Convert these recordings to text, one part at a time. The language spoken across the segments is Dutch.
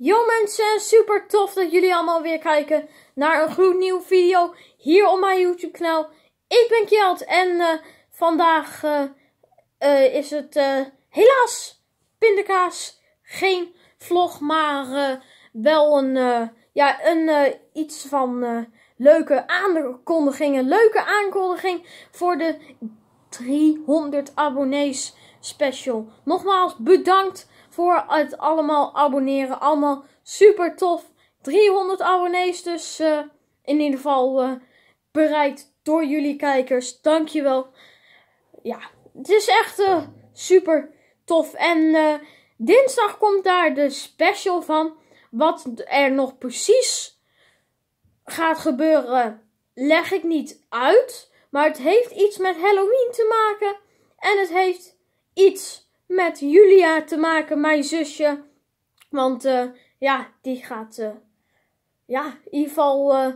Yo mensen, super tof dat jullie allemaal weer kijken naar een gloednieuwe video hier op mijn YouTube kanaal. Ik ben Kjeld en eh, vandaag eh, eh, is het helaas pindakaas geen vlog, maar wel een, ja, een iets van leuke aankondigingen. Leuke aankondiging voor de 300 abonnees special. Nogmaals bedankt voor het allemaal abonneren. Allemaal super tof. 300 abonnees dus eh, in ieder geval uh, bereikt door jullie kijkers. Dankjewel. Ja, het is echt eh, super tof. En dinsdag komt daar de special van. Wat er nog precies gaat gebeuren, leg ik niet uit. Maar het heeft iets met Halloween te maken. En het heeft iets met Julia te maken, mijn zusje. Want eh, ja, die gaat eh, ja, in ieder geval eh,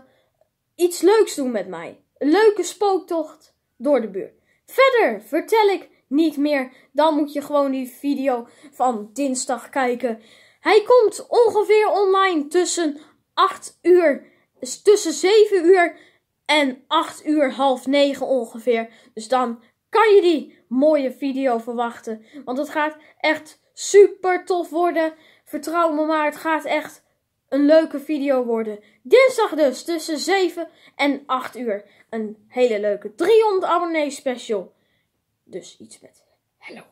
iets leuks doen met mij. Een leuke spooktocht door de buurt. Verder vertel ik niet meer. Dan moet je gewoon die video van dinsdag kijken. Hij komt ongeveer online tussen 8 uur, tussen 7 uur en 8 uur half 9 ongeveer. Dus dan kan je die mooie video verwachten. Want het gaat echt super tof worden. Vertrouw me maar, het gaat echt een leuke video worden. Dinsdag dus tussen 7 en 8 uur. Een hele leuke 300 abonnee special. Dus iets met Halloween.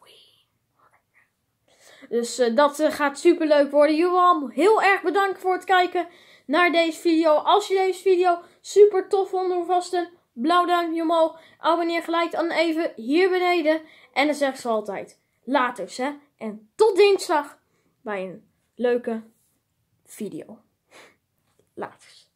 Dus eh, dat eh, gaat super leuk worden. Jullie allemaal heel erg bedankt voor het kijken naar deze video. Als je deze video super tof vond, of vast blauw duimpje omhoog, abonneer gelijk dan even hier beneden. En dan zeg ik ze altijd, later, hè. En tot dinsdag bij een leuke video. Laters.